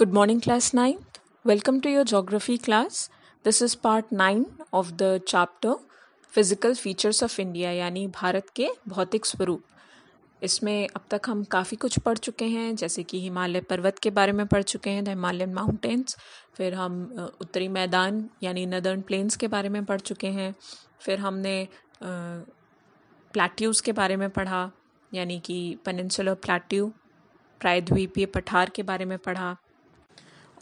Good morning, class 9th. Welcome to your geography class. This is part 9 of the chapter physical features of India यानी भारत के भौतिक स्वरूप इसमें अब तक हम काफ़ी कुछ पढ़ चुके हैं जैसे कि हिमालय पर्वत के बारे में पढ़ चुके हैं द हिमालयन माउंटेन्स फिर हम उत्तरी मैदान यानी नदर्न प्लेन्स के बारे में पढ़ चुके हैं फिर हमने प्लेट्यूज के बारे में पढ़ा यानी कि पेनिनसुलर प्लेट्यू प्रायद्वीपीय पठार के बारे में पढ़ा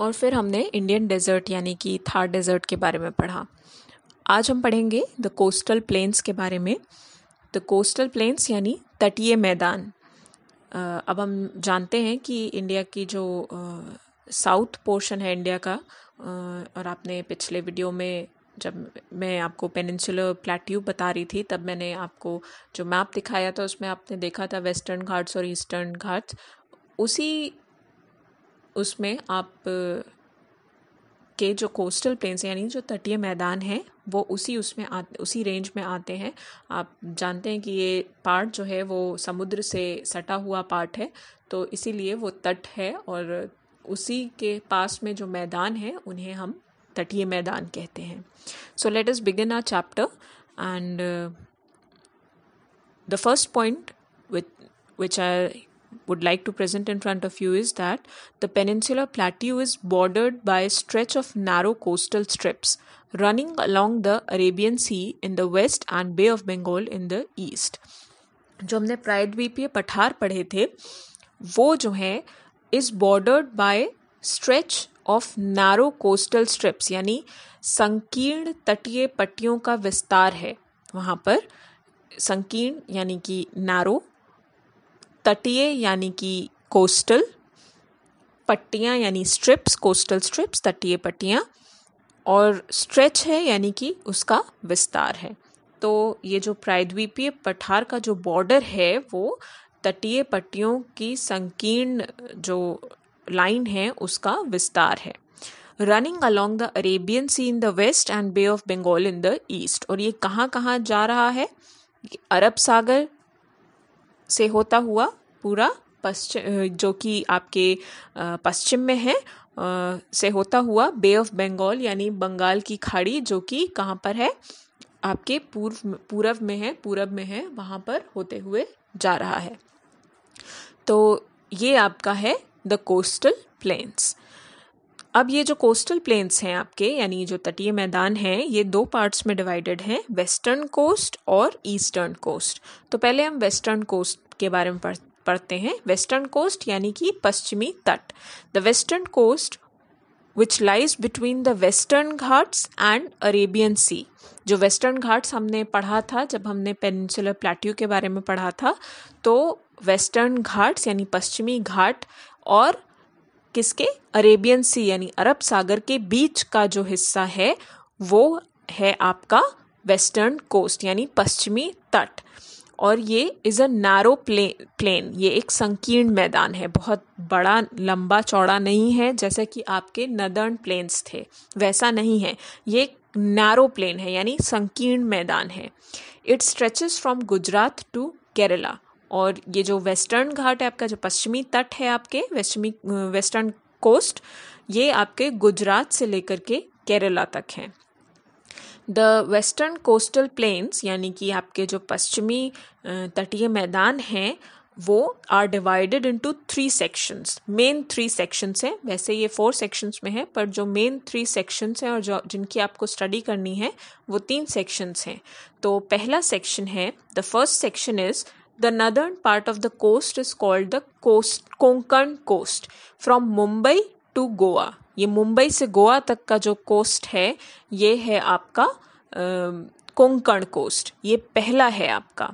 और फिर हमने इंडियन डेजर्ट यानी कि थार डेजर्ट के बारे में पढ़ा आज हम पढ़ेंगे द कोस्टल प्लेन्स के बारे में द कोस्टल प्लेन्स यानी तटीय मैदान अब हम जानते हैं कि इंडिया की जो साउथ पोर्शन है इंडिया का और आपने पिछले वीडियो में जब मैं आपको पेनिनसुलर प्लेट्यू बता रही थी तब मैंने आपको जो मैप दिखाया था उसमें आपने देखा था वेस्टर्न घाट्स और ईस्टर्न घाट्स उसी उसमें आप के जो कोस्टल प्लेन्स यानी जो तटीय मैदान हैं वो उसी उसमें आ उसी रेंज में आते हैं आप जानते हैं कि ये पार्ट जो है वो समुद्र से सटा हुआ पार्ट है तो इसीलिए वो तट है और उसी के पास में जो मैदान है उन्हें हम तटीय मैदान कहते हैं so let us begin our chapter and the first point which I would like to present in front of you is that the peninsula Plateau is bordered by a stretch of narrow coastal strips running along the Arabian Sea in the west and Bay of Bengal in the east. जो हमने प्रायद्वीपीय पठार पढ़े थे वो जो है is bordered by stretch of narrow coastal strips यानी संकीर्ण तटीय पट्टियों का विस्तार है वहाँ पर संकीर्ण यानी कि नारो तटीय यानी कि कोस्टल पट्टियाँ यानी स्ट्रिप्स कोस्टल स्ट्रिप्स तटीय पट्टियाँ और स्ट्रेच है यानी कि उसका विस्तार है तो ये जो प्रायद्वीपीय पठार का जो बॉर्डर है वो तटीय पट्टियों की संकीर्ण जो लाइन है उसका विस्तार है running along the Arabian Sea in the west and Bay of Bengal in the east और ये कहाँ कहाँ जा रहा है अरब सागर से होता हुआ पूरा पश्चिम जो कि आपके पश्चिम में है से होता हुआ बे ऑफ बंगाल यानी बंगाल की खाड़ी जो कि कहाँ पर है आपके पूर्व पूर्व में है पूरब में है वहाँ पर होते हुए जा रहा है तो ये आपका है द कोस्टल प्लेन्स अब ये जो कोस्टल प्लेन्स हैं आपके यानी जो तटीय मैदान हैं ये दो पार्ट्स में डिवाइडेड हैं वेस्टर्न कोस्ट और ईस्टर्न कोस्ट तो पहले हम वेस्टर्न कोस्ट के बारे में पढ़ते हैं वेस्टर्न कोस्ट यानी कि पश्चिमी तट the western coast which lies between the western Ghats and Arabian Sea जो वेस्टर्न घाट्स हमने पढ़ा था जब हमने पेनिनसुलर प्लेट्यू के बारे में पढ़ा था तो वेस्टर्न घाट्स यानी पश्चिमी घाट और किसके अरेबियन सी यानी अरब सागर के बीच का जो हिस्सा है वो है आपका वेस्टर्न कोस्ट यानी पश्चिमी तट और ये इज़ अ नैरो प्लेन ये एक संकीर्ण मैदान है बहुत बड़ा लंबा चौड़ा नहीं है जैसे कि आपके नदर्न प्लेन्स थे वैसा नहीं है ये एक नैरो प्लेन है यानी संकीर्ण मैदान है it stretches from Gujarat to Kerala और ये जो वेस्टर्न घाट है आपका जो पश्चिमी तट है आपके वेस्टमी वेस्टर्न कोस्ट ये आपके गुजरात से लेकर के केरला तक हैं द वेस्टर्न कोस्टल प्लेन्स यानी कि आपके जो पश्चिमी तटीय मैदान हैं वो are divided into three sections main three sections हैं वैसे ये फोर सेक्शंस में हैं पर जो मेन थ्री सेक्शंस हैं और जो जिनकी आपको स्टडी करनी है वो तीन सेक्शंस हैं तो पहला सेक्शन है the first section is the northern part of the coast is called the coast Konkan coast from Mumbai to Goa ये मुंबई से गोवा तक का जो कोस्ट है ये है आपका कोंकण कोस्ट ये पहला है आपका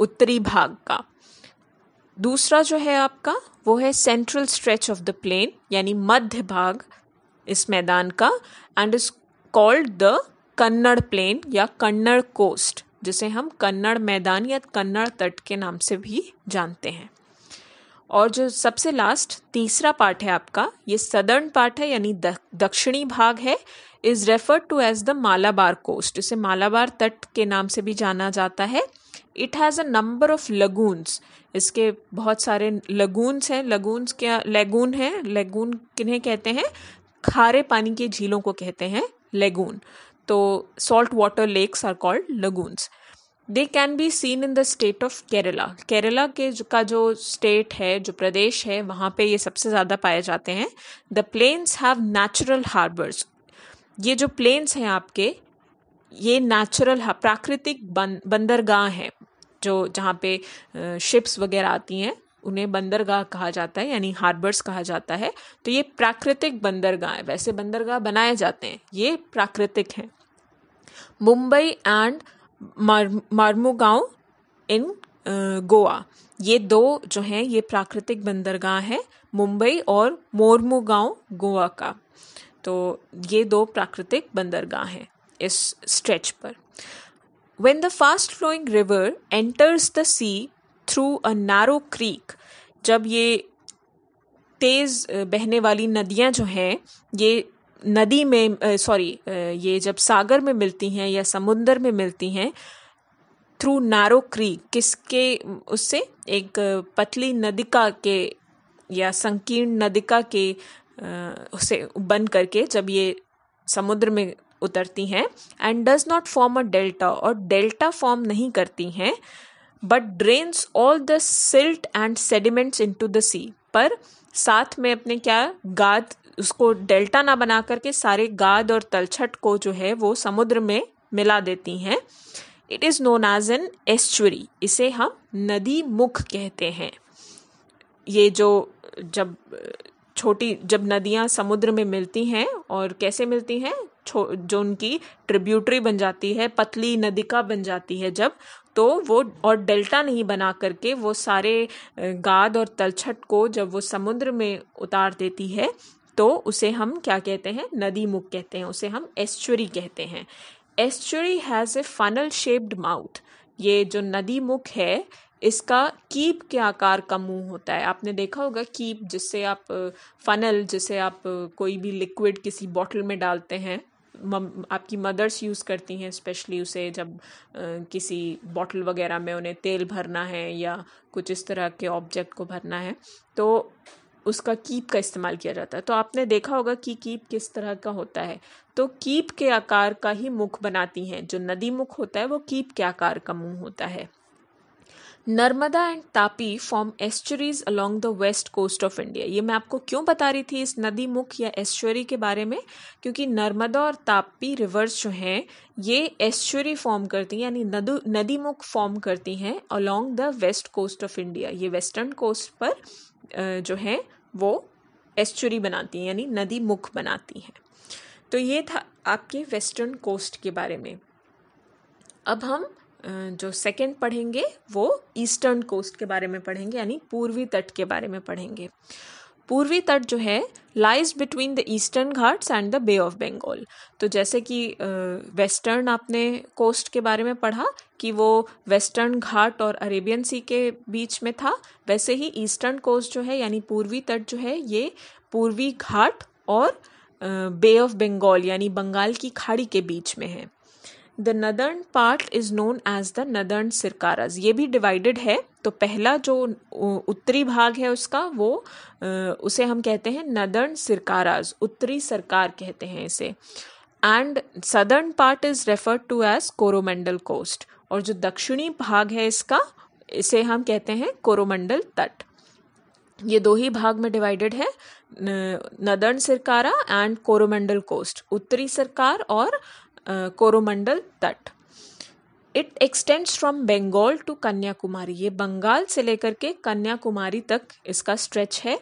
उत्तरी भाग का दूसरा जो है आपका वो है central stretch of the plain यानी मध्य भाग इस मैदान का and is called the Kannada plain या कन्नड़ कोस्ट जिसे हम कन्नड़ मैदान या कन्नड़ तट के नाम से भी जानते हैं और जो सबसे लास्ट तीसरा पार्ट है आपका ये सदर्न पार्ट है यानी दक्षिणी भाग है is referred to as the Malabar coast इसे मालाबार तट के नाम से भी जाना जाता है it has a number of lagoons इसके बहुत सारे लगून्स हैं लगून्स क्या लेगून है लेगून किन्हें कहते हैं खारे पानी के झीलों को कहते हैं लेगून तो salt water lakes are called lagoons they can be seen in the state of Kerala Kerala के का जो स्टेट है जो प्रदेश है वहाँ पे ये सबसे ज़्यादा पाए जाते हैं the plains have natural harbours ये जो प्लेन्स हैं आपके ये नेचुरल प्राकृतिक बं, बंदरगाह हैं जो जहाँ पे शिप्स वगैरह आती हैं उन्हें बंदरगाह कहा जाता है यानी हार्बर्स कहा जाता है तो ये प्राकृतिक बंदरगाह है वैसे बंदरगाह बनाए जाते हैं ये प्राकृतिक हैं मुंबई एंड मार मारमू गांव इन गोवा ये दो जो हैं ये प्राकृतिक बंदरगाह हैं मुंबई और मोरमू गांव गोवा का तो ये दो प्राकृतिक बंदरगाह हैं इस स्ट्रेच पर when the fast flowing river enters the sea through a narrow creek जब ये तेज़ बहने वाली नदियाँ जो हैं ये नदी में सॉरी ये जब सागर में मिलती हैं या समुन्द्र में मिलती हैं थ्रू नारो क्री किसके उससे एक पतली नदिका के या संकीर्ण नदिका के उसे बन करके जब ये समुद्र में उतरती हैं and does not form a delta और डेल्टा फॉर्म नहीं करती हैं but drains all the silt and sediments in to the sea पर साथ में अपने क्या गाद उसको डेल्टा ना बना करके सारे गाद और तलछट को जो है वो समुद्र में मिला देती हैं it is known as an estuary इसे हम नदी मुख कहते हैं ये जो जब छोटी जब नदियाँ समुद्र में मिलती हैं और कैसे मिलती हैं जो उनकी ट्रिब्यूटरी बन जाती है पतली नदिका बन जाती है जब तो वो और डेल्टा नहीं बना करके वो सारे गाद और तलछट को जब वो समुद्र में उतार देती है तो उसे हम क्या कहते हैं नदी मुख कहते हैं उसे हम एस्चुरी कहते हैं estuary has a funnel shaped mouth ये जो नदी मुख है इसका कीप के आकार का मुंह होता है आपने देखा होगा कीप जिससे आप फनल जिसे आप कोई भी लिक्विड किसी बॉटल में डालते हैं आपकी मदर्स यूज़ करती हैं स्पेशली उसे जब किसी बॉटल वगैरह में उन्हें तेल भरना है या कुछ इस तरह के ऑब्जेक्ट को भरना है तो उसका कीप का इस्तेमाल किया जाता है तो आपने देखा होगा कि कीप किस तरह का होता है तो कीप के आकार का ही मुख बनाती हैं जो नदी मुख होता है वो कीप के आकार का मुंह होता है Narmada and Tapi form estuaries along the west coast of India ये मैं आपको क्यों बता रही थी इस नदी मुख या एस्चुरी के बारे में क्योंकि नर्मदा और तापी रिवर्स जो हैं ये एस्चुरी फॉर्म करती हैं यानी नदी मुख फॉर्म करती हैं along the west coast of India ये वेस्टर्न कोस्ट पर जो हैं वो एस्चुरी बनाती हैं यानी नदी मुख बनाती हैं तो ये था आपके वेस्टर्न कोस्ट के बारे में अब हम जो सेकंड पढ़ेंगे वो ईस्टर्न कोस्ट के बारे में पढ़ेंगे यानी पूर्वी तट के बारे में पढ़ेंगे पूर्वी तट जो है lies between the eastern Ghats and the Bay of Bengal तो जैसे कि वेस्टर्न आपने कोस्ट के बारे में पढ़ा कि वो वेस्टर्न घाट और अरेबियन सी के बीच में था वैसे ही ईस्टर्न कोस्ट जो है यानी पूर्वी तट जो है ये पूर्वी घाट और बे ऑफ बंगाल यानी बंगाल की खाड़ी के बीच में है the northern part is known as the northern Circars ये भी डिवाइडेड है तो पहला जो उत्तरी भाग है उसका वो उसे हम कहते हैं नदर्न सिरकाराज उत्तरी सरकार कहते हैं इसे and southern part is referred to as Coromandel coast और जो दक्षिणी भाग है इसका इसे हम कहते हैं कोरोमंडल तट ये दो ही भाग में डिवाइडेड है नदर्न सरकारा एंड कोरोमंडल कोस्ट उत्तरी सरकार और कोरोमंडल तट it extends from Bengal to Kanyakumari ये बंगाल से लेकर के कन्याकुमारी तक इसका स्ट्रेच है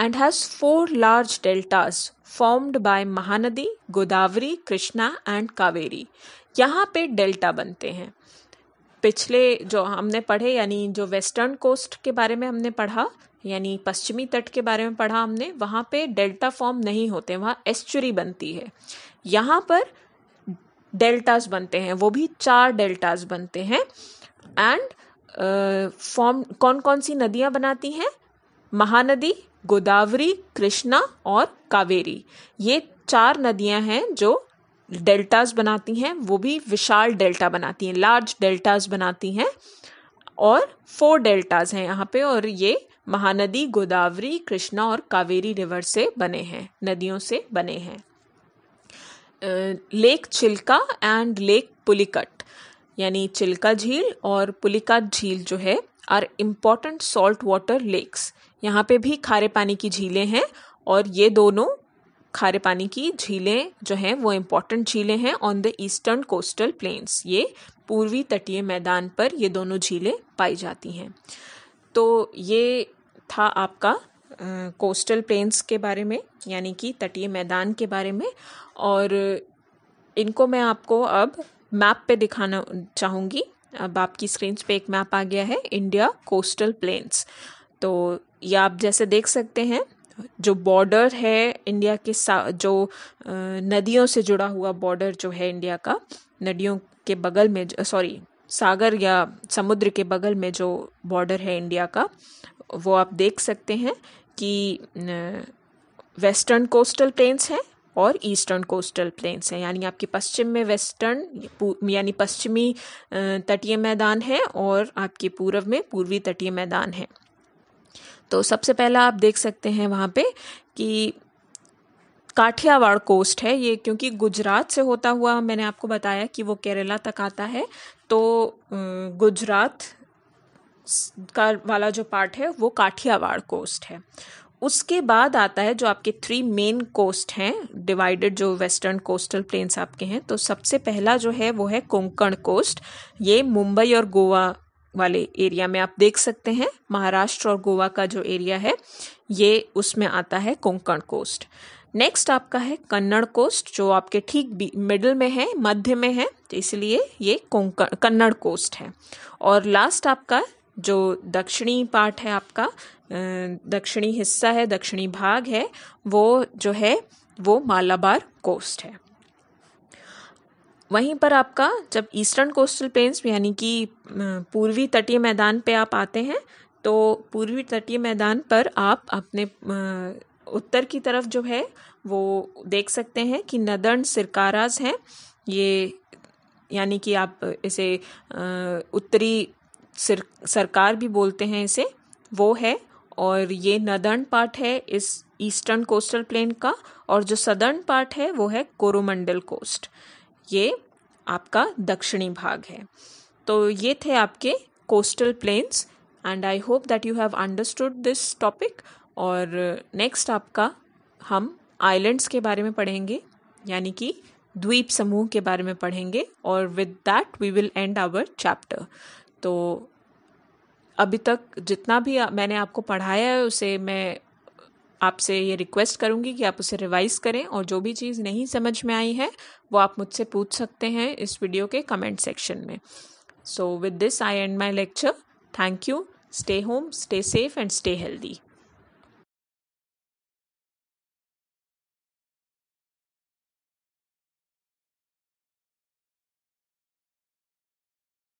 and has four large deltas formed by Mahanadi Godavari Krishna and Kaveri यहाँ पे डेल्टा बनते हैं पिछले जो हमने पढ़े यानी जो वेस्टर्न कोस्ट के बारे में हमने पढ़ा यानी पश्चिमी तट के बारे में पढ़ा हमने वहाँ पे डेल्टा फॉर्म नहीं होते वहाँ एस्चुरी बनती है यहाँ पर डेल्टास बनते हैं वो भी चार डेल्टास बनते हैं एंड फॉर्म uh, कौन कौन सी नदियाँ बनाती हैं महानदी गोदावरी कृष्णा और कावेरी ये चार नदियाँ हैं जो डेल्टास बनाती हैं वो भी विशाल डेल्टा बनाती हैं लार्ज डेल्टास बनाती हैं और फोर डेल्टास हैं यहाँ पे और ये महानदी गोदावरी कृष्णा और कावेरी रिवर से बने हैं नदियों से बने हैं lake Chilka and lake Pulicat यानी चिल्का झील और पुलिकट झील जो है are important salt water lakes यहाँ पे भी खारे पानी की झीलें हैं और ये दोनों खारे पानी की झीलें जो हैं वो इम्पॉर्टेंट झीलें हैं on the eastern coastal plains ये पूर्वी तटीय मैदान पर ये दोनों झीलें पाई जाती हैं तो ये था आपका कोस्टल प्लेन्स के बारे में यानी कि तटीय मैदान के बारे में और इनको मैं आपको अब मैप पे दिखाना चाहूँगी अब आपकी स्क्रीन पे एक मैप आ गया है इंडिया कोस्टल प्लेन्स तो ये आप जैसे देख सकते हैं जो बॉर्डर है इंडिया के सा जो नदियों से जुड़ा हुआ बॉर्डर जो है इंडिया का नदियों के बगल में सॉरी सागर या समुद्र के बगल में जो बॉर्डर है इंडिया का वो आप देख सकते हैं कि वेस्टर्न कोस्टल प्लेन्स हैं और ईस्टर्न कोस्टल प्लेन्स हैं यानी आपके पश्चिम में वेस्टर्न यानी पश्चिमी तटीय मैदान है और आपके पूर्व में पूर्वी तटीय मैदान है तो सबसे पहला आप देख सकते हैं वहाँ पे कि काठियावाड़ कोस्ट है ये क्योंकि गुजरात से होता हुआ मैंने आपको बताया कि वो केरला तक आता है तो गुजरात का वाला जो पार्ट है वो काठियावाड़ कोस्ट है उसके बाद आता है जो आपके थ्री मेन कोस्ट हैं डिवाइडेड जो वेस्टर्न कोस्टल प्लेन्स आपके हैं तो सबसे पहला जो है वो है कोंकण कोस्ट ये मुंबई और गोवा वाले एरिया में आप देख सकते हैं महाराष्ट्र और गोवा का जो एरिया है ये उसमें आता है कोंकण कोस्ट नेक्स्ट आपका है कन्नड़ कोस्ट जो आपके ठीक मिडल में है मध्य में है तो इसलिए ये कोंकण कन्नड़ कोस्ट है और लास्ट आपका जो दक्षिणी पार्ट है आपका दक्षिणी हिस्सा है दक्षिणी भाग है वो जो है वो मालाबार कोस्ट है वहीं पर आपका जब ईस्टर्न कोस्टल प्लेन्स यानी कि पूर्वी तटीय मैदान पे आप आते हैं तो पूर्वी तटीय मैदान पर आप अपने उत्तर की तरफ जो है वो देख सकते हैं कि नदर्न सिरकाराज हैं ये यानी कि आप इसे उत्तरी सिर सरकार भी बोलते हैं इसे वो है और ये नदर्न पार्ट है इस ईस्टर्न कोस्टल प्लेन का और जो सदर्न पार्ट है वो है कोरोमंडल कोस्ट ये आपका दक्षिणी भाग है तो ये थे आपके coastal plains and I hope that you have understood this topic और नेक्स्ट आपका हम आइलैंड्स के बारे में पढ़ेंगे यानी कि द्वीप समूह के बारे में पढ़ेंगे और with that we will end our chapter तो अभी तक जितना भी मैंने आपको पढ़ाया है उसे मैं आपसे ये रिक्वेस्ट करूंगी कि आप उसे रिवाइज़ करें और जो भी चीज़ नहीं समझ में आई है वो आप मुझसे पूछ सकते हैं इस वीडियो के कमेंट सेक्शन में so with this I end my lecture thank you stay home stay safe and stay healthy